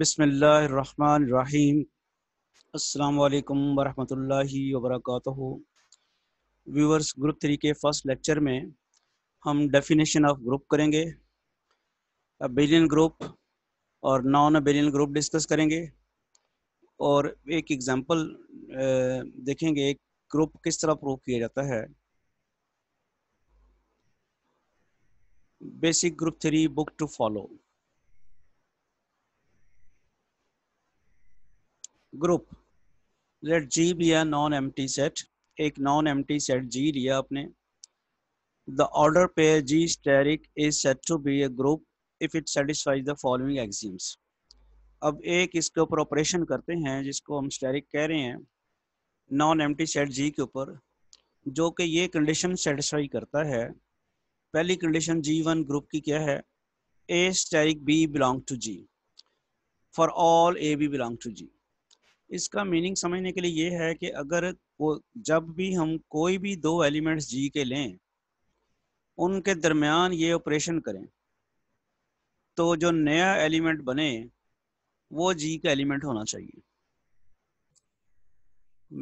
बसमीम अल्लाम वरहमतुल्लाहि वबरकatuह व्यूवर्स ग्रुप थ्री के फर्स्ट लेक्चर में हम डेफिनेशन ऑफ ग्रुप करेंगे अबेलियन ग्रुप और नॉन अबेलियन ग्रुप डिस्कस करेंगे और एक एग्ज़ाम्पल देखेंगे एक ग्रुप किस तरह प्रूव किया जाता है basic group three book to follow group let G लिया नॉन एम्प्टी सेट एक नॉन एम्प्टी सेट जी लिया आपने द ऑर्डर पे G asterisk is said to be a group if it satisfies the following axioms अब एक इसके ऊपर operation करते हैं जिसको हम स्टेरिक कह रहे हैं नॉन एम्प्टी सेट जी के ऊपर जो कि ये कंडीशन सेटिस्फाई करता है पहली कंडीशन जी वन ग्रुप की क्या है a asterisk b belong to G for all a b belong to G इसका मीनिंग समझने के लिए ये है कि अगर वो जब भी हम कोई भी दो एलिमेंट्स जी के लें उनके दरमियान ये ऑपरेशन करें तो जो नया एलिमेंट बने वो जी का एलिमेंट होना चाहिए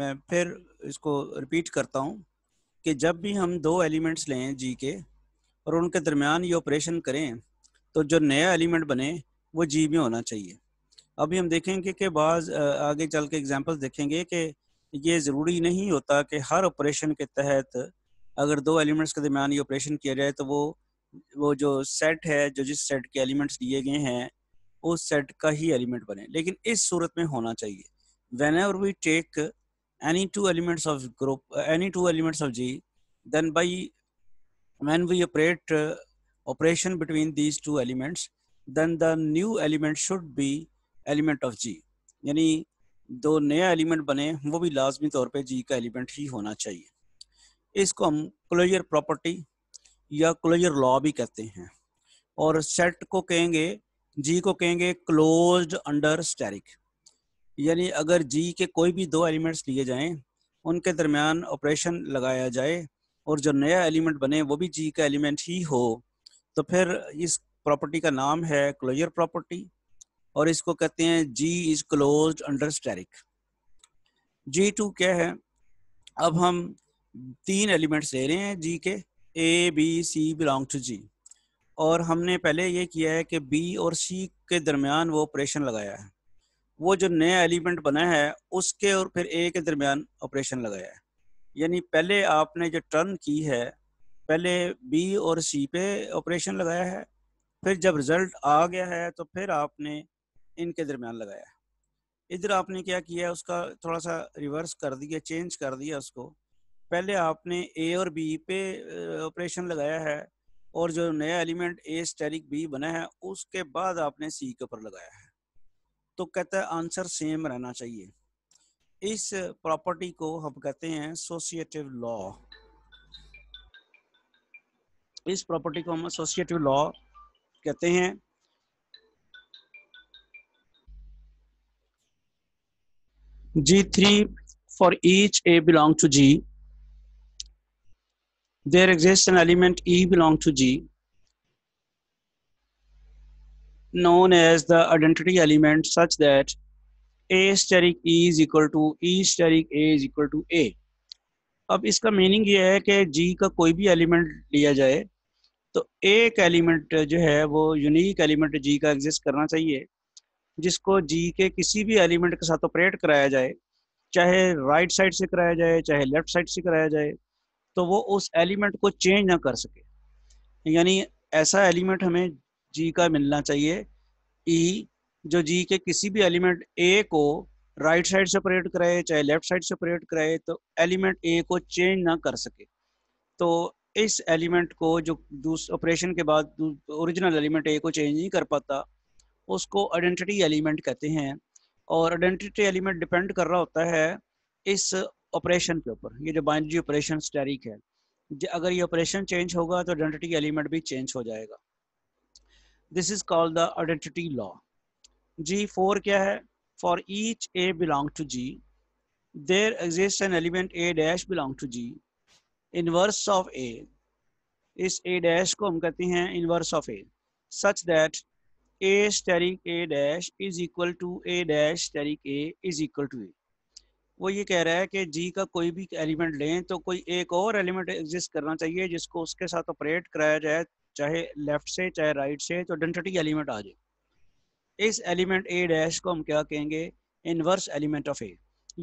मैं फिर इसको रिपीट करता हूँ कि जब भी हम दो एलिमेंट्स लें जी के और उनके दरमियान ये ऑपरेशन करें तो जो नया एलिमेंट बने वो जी में होना चाहिए अभी हम देखेंगे कि बाज आगे चल के एग्जाम्पल देखेंगे कि ये ज़रूरी नहीं होता कि हर ऑपरेशन के तहत अगर दो एलिमेंट्स के दरमियान ये ऑपरेशन किया जाए तो वो वो जो सेट है जो जिस सेट के एलिमेंट्स दिए गए हैं उस सेट का ही एलिमेंट बने लेकिन इस सूरत में होना चाहिए whenever we take any two elements of group any two elements of G then by when we operate operation between these two elements then then the new element should be element of G यानी दो नया element बने वो भी लाजमी तौर पे जी का एलिमेंट ही होना चाहिए इसको हम क्लोजर प्रॉपर्टी या क्लोजर लॉ भी कहते हैं और सेट को कहेंगे जी को कहेंगे क्लोज्ड अंडर स्टेरिक यानी अगर जी के कोई भी दो एलिमेंट्स लिए जाएं उनके दरमियान ऑपरेशन लगाया जाए और जो नया एलिमेंट बने वो भी जी का एलिमेंट ही हो तो फिर इस प्रॉपर्टी का नाम है क्लोजर प्रॉपर्टी और इसको कहते हैं G is closed under asterisk G two क्या है अब हम तीन एलिमेंट्स ले रहे हैं जी के a b c belong to G और हमने पहले ये किया है कि बी और सी के दरमियान वो ऑपरेशन लगाया है वो जो नया एलिमेंट बना है उसके और फिर ए के दरमियान ऑपरेशन लगाया है यानी पहले आपने जो टर्न की है पहले बी और सी पे ऑपरेशन लगाया है फिर जब रिजल्ट आ गया है तो फिर आपने इनके दरम्यान लगाया इधर आपने क्या किया उसका थोड़ा सा रिवर्स कर दिया चेंज कर दिया उसको पहले आपने ए और बी पे ऑपरेशन लगाया है और जो नया एलिमेंट ए स्टेरिक बी बना है उसके बाद आपने सी के ऊपर लगाया है तो कहते हैं आंसर सेम रहना चाहिए इस प्रॉपर्टी को हम कहते हैं एसोसिएटिव लॉ इस प्रॉपर्टी को हम एसोसिएटिव लॉ कहते हैं G3 for each A belong to G. There exists an element E belong to G known as the identity element such that A steric E is equal to E steric A is equal to A. अब इसका meaning ये है कि G का कोई भी element लिया जाए तो एक एलिमेंट जो है वो यूनिक एलिमेंट G का एग्जिस्ट करना चाहिए जिसको जी के किसी भी एलिमेंट के साथ ऑपरेट कराया जाए चाहे राइट साइड से कराया जाए चाहे लेफ्ट साइड से कराया जाए तो वो उस एलिमेंट को चेंज ना कर सके यानी ऐसा एलिमेंट हमें जी का मिलना चाहिए ई जो जी के किसी भी एलिमेंट ए को राइट साइड से ऑपरेट कराए चाहे लेफ्ट साइड से ऑपरेट कराए तो एलिमेंट ए को चेंज ना कर सके तो इस एलिमेंट को जो दूस ऑपरेशन के बाद ओरिजिनल एलिमेंट ए को चेंज नहीं कर पाता उसको आइडेंटिटी एलिमेंट कहते हैं और आइडेंटिटी एलिमेंट डिपेंड कर रहा होता है इस ऑपरेशन के ऊपर ये जो बाइनरी ऑपरेशन स्टेरिक है अगर ये ऑपरेशन चेंज होगा तो आइडेंटिटी एलिमेंट भी चेंज हो जाएगा this is called the identity law G four क्या है for each a belong to G there exist an element a dash belong to G inverse of a is a dash को हम कहते हैं inverse of a such that a asterisk a dash is equal to a dash asterisk a is equal to a वो ये कह रहा है कि जी का कोई भी एलिमेंट लें तो कोई एक और एलिमेंट एग्जिस्ट करना चाहिए जिसको उसके साथ ऑपरेट कराया जाए चाहे लेफ्ट से चाहे राइट से तो आइडेंटिटी एलिमेंट आ जाए इस एलिमेंट ए डैश को हम क्या कहेंगे इनवर्स एलिमेंट ऑफ ए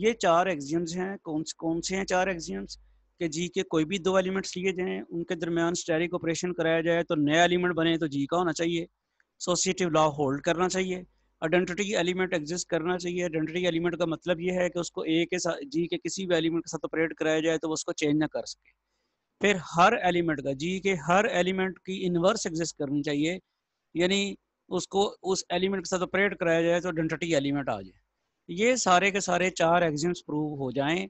ये चार एग्जियम्स हैं कौन कौन से हैं चार एग्जियम्स कि जी के कोई भी दो एलिमेंट्स लिए जाए उनके दरमियान स्टेरिक ऑपरेशन कराया जाए तो नया एलिमेंट बने तो जी का होना चाहिए एसोसिएटिव लॉ होल्ड करना चाहिए आइडेंटिटी एलिमेंट एग्जिस्ट करना चाहिए आइडेंटिटी एलिमेंट का मतलब ये है कि उसको ए के साथ जी के किसी भी एलिमेंट के साथ ऑपरेट कराया जाए तो वो उसको चेंज ना कर सके फिर हर एलिमेंट का जी के हर एलिमेंट की इनवर्स एग्जिस्ट करनी चाहिए यानी उसको उस एलिमेंट के साथ ऑपरेट कराया जाए तो आइडेंटिटी एलिमेंट आ जाए ये सारे के सारे चार एग्जिम्स प्रूव हो जाएं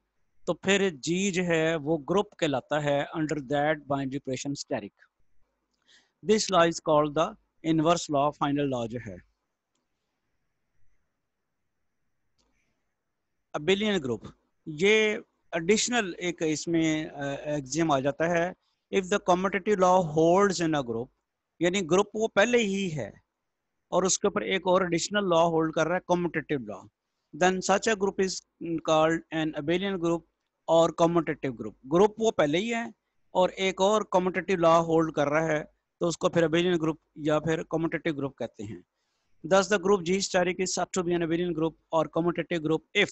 तो फिर जी जो है वो ग्रुप कहलाता है under that binary operation asterisk this law is called the inverse law final law जो है अबिलियन ग्रुप ये एडिशनल एक इसमें एग्जाम आ जाता है if the commutative law holds in a group यानी ग्रुप वो पहले ही है और उसके ऊपर एक और एडिशनल लॉ होल्ड कर रहा है commutative law then such a group is called an abelian group और कॉम्पिटेटिव ग्रुप ग्रुप वो पहले ही है और एक और कॉम्पिटेटिव लॉ होल्ड कर रहा है तो उसको फिर अबेलियन ग्रुप या फिर कॉमोटेटिव ग्रुप कहते हैं thus the group G asterisk is said to be an abelian group और commutative group if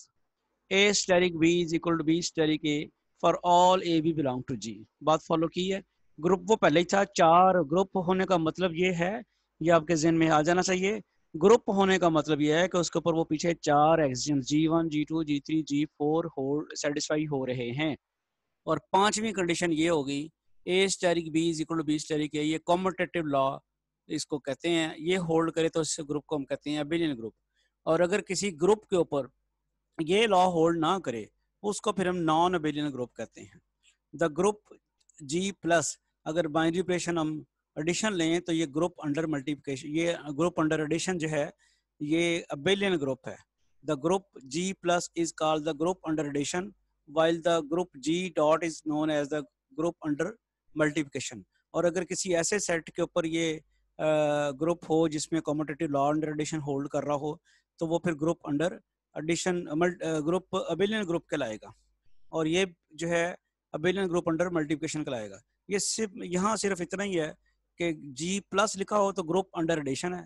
a asterisk b is equal to b asterisk a for all a b belong to G बात follow की है group वो पहले ही था चार group होने का मतलब ये है ये आपके जहन में आ जाना चाहिए ग्रुप होने का मतलब यह है कि उसके ऊपर वो पीछे चार axioms G one G two G three G four हो सेटिस्फाई हो रहे हैं और पांचवी कंडीशन ये होगी a asterisk b is equal to b asterisk a ये कॉमोटेटिव लॉ इसको कहते हैं ये होल्ड करे तो इस ग्रुप को हम कहते हैं अबिलियन ग्रुप और अगर किसी ग्रुप के ऊपर ये लॉ होल्ड ना करे उसको फिर हम नॉन अबिलियन ग्रुप कहते हैं द ग्रुप जी प्लस अगर बाइनरी ऑपरेशन हम एडिशन लें तो ये ग्रुप अंडर मल्टीप्लिकेशन ये ग्रुप अंडर एडिशन जो है ये अबिलियन ग्रुप है the group G plus is called the group under addition while the group G dot is known as the group under multiplication और अगर किसी ऐसे सेट के ऊपर ये ग्रुप हो जिसमें commutative law under addition hold कर रहा हो तो वो फिर group under addition group abelian group कहलाएगा और ये जो है अबिलियन ग्रुप अंडर मल्टीप्लिकेशन कहलाएगा ये सिर्फ यहाँ सिर्फ इतना ही है कि जी प्लस लिखा हो तो ग्रुप अंडर एडिशन है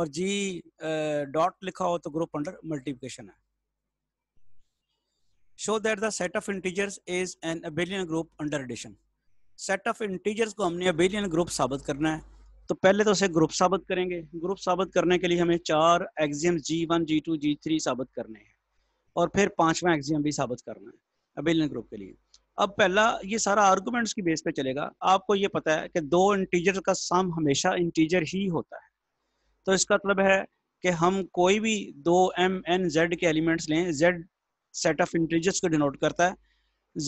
और जी डॉट लिखा हो तो ग्रुप अंडर मल्टीप्लिकेशन है show that the set of integers is an abelian group under addition set of integers को हमने अबेलियन ग्रुप साबित करना है तो पहले तो उसे ग्रुप साबित करेंगे ग्रुप साबित करने के लिए हमें चार axiom G one G two G three साबित करने हैं और फिर पांचवा एग्जियम भी साबित करना है अबेलियन ग्रुप के लिए अब पहला ये सारा आर्गूमेंट्स की बेस पे चलेगा आपको ये पता है कि दो इंटीजर का सम हमेशा इंटीजर ही होता है तो इसका मतलब है कि हम कोई भी दो एम एन जेड के एलिमेंट्स लें जेड सेट ऑफ इंटीजर्स को डिनोट करता है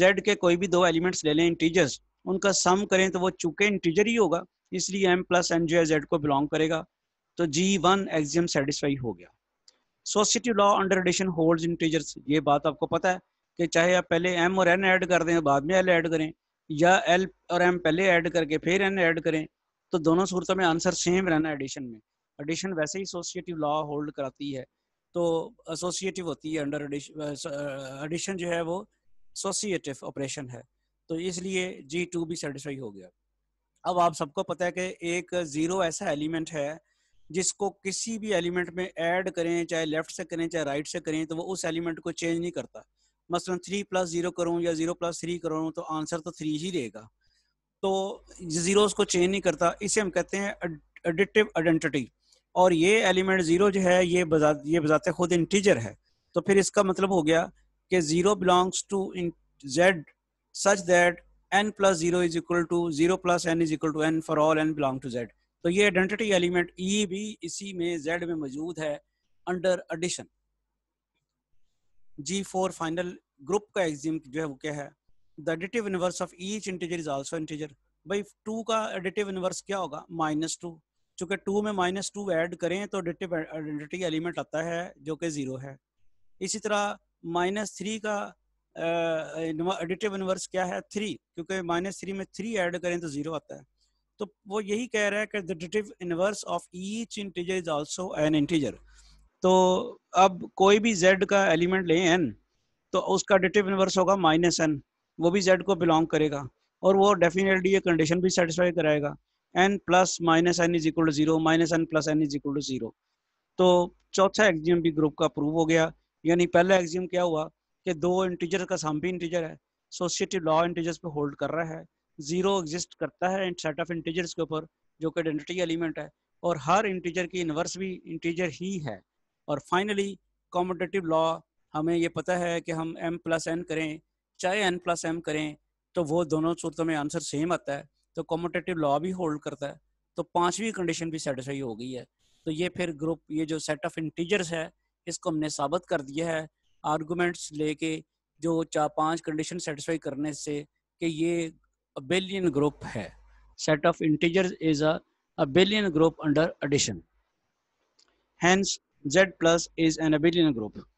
जेड के कोई भी दो एलिमेंट्स ले लें इंटीजर्स उनका सम करें तो वो चूंकि इंटीजर ही होगा इसलिए एम प्लस एन जो जेड को बिलोंग करेगा तो जी वन एग्जियम सेटिस्फाई हो गया associativity law under addition hold integer ये बात आपको पता है कि चाहे आप पहले एम और एन ऐड कर दें बाद में एल ऐड करें या एल और एम पहले ऐड करके फिर एन ऐड करें तो दोनों सूरतों में आंसर सेम रहना एडिशन में एडिशन वैसे ही सोसिएटिव लॉ होल्ड कराती है तो एसोसिएटिव होती है अंडर एडिशन जो है वो सोसिएटिव ऑपरेशन है तो इसलिए जी टू भी सेटिस्फाई हो गया अब आप सबको पता है कि एक ज़ीरो ऐसा एलिमेंट है जिसको किसी भी एलिमेंट में ऐड करें चाहे लेफ्ट से करें चाहे राइट से करें तो वो उस एलिमेंट को चेंज नहीं करता मसलन थ्री प्लस ज़ीरो करूँ या ज़ीरो प्लस थ्री करूँ तो आंसर तो थ्री ही देगा तो जीरो उसको चेंज नहीं करता इसे हम कहते हैं एडिटिव आइडेंटिटी और ये एलिमेंट ज़ीरो जो है ये बजा ये बजाते खुद इंटीजर है तो फिर इसका मतलब हो गया कि zero belongs to Z such that n plus 0 is equal to 0 plus n is equal to n for all n belong to z. तो ये आइडेंटिटी एलिमेंट ई भी इसी में z में मौजूद है under addition G4 final group का axiom जो है वो क्या है the additive inverse of each integer is also integer भाई टू का एडिटिव इनवर्स क्या होगा माइनस टू चूंकि टू में माइनस टू ऐड करें तो एडिटिव आइडेंटिटी एलिमेंट आता है जो कि जीरो है इसी तरह माइनस थ्री का एडिटिव इनवर्स क्या है थ्री क्योंकि माइनस थ्री में थ्री ऐड करें तो जीरो आता है तो वो यही कह रहा है कि additive inverse of each integer is also an integer तो अब कोई भी जेड का एलिमेंट लें एन तो उसका एडिटिव इनवर्स होगा माइनस एन वो भी जेड को बिलोंग करेगा और वो डेफिनेटली ये कंडीशन भी सेटिस्फाई कराएगा n plus minus n is equal to zero minus n plus n is equal to zero तो चौथा एग्जियम भी ग्रुप का प्रूव हो गया यानी पहला एग्जियम क्या हुआ कि दो इंटीजर का सम भी इंटीजर है सोसिएटिव लॉ इंटीजर्स पे होल्ड कर रहा है जीरो एग्जिस्ट करता है सेट ऑफ इंटीजर्स के ऊपर जो कि आइडेंटिटी एलिमेंट है और हर इंटीजर की इनवर्स भी इंटीजर ही है और फाइनली कॉम्पिटेटिव लॉ हमें ये पता है कि हम एम प्लस एन करें चाहे एन प्लस एम करें तो वो दोनों सूरतों में आंसर सेम आता है तो कॉम्पिटेटिव लॉ भी होल्ड करता है तो पांचवी कंडीशन भी सेटिस्फाई हो गई है तो ये फिर ग्रुप ये जो सेट ऑफ इंटीजर्स है इसको हमने साबित कर दिया है आर्गूमेंट्स लेके जो चार पांच कंडीशन सेटिस्फाई करने से कि ये अबिलियन ग्रुप है set of integer is abelian group under addition hence Z plus is an abelian group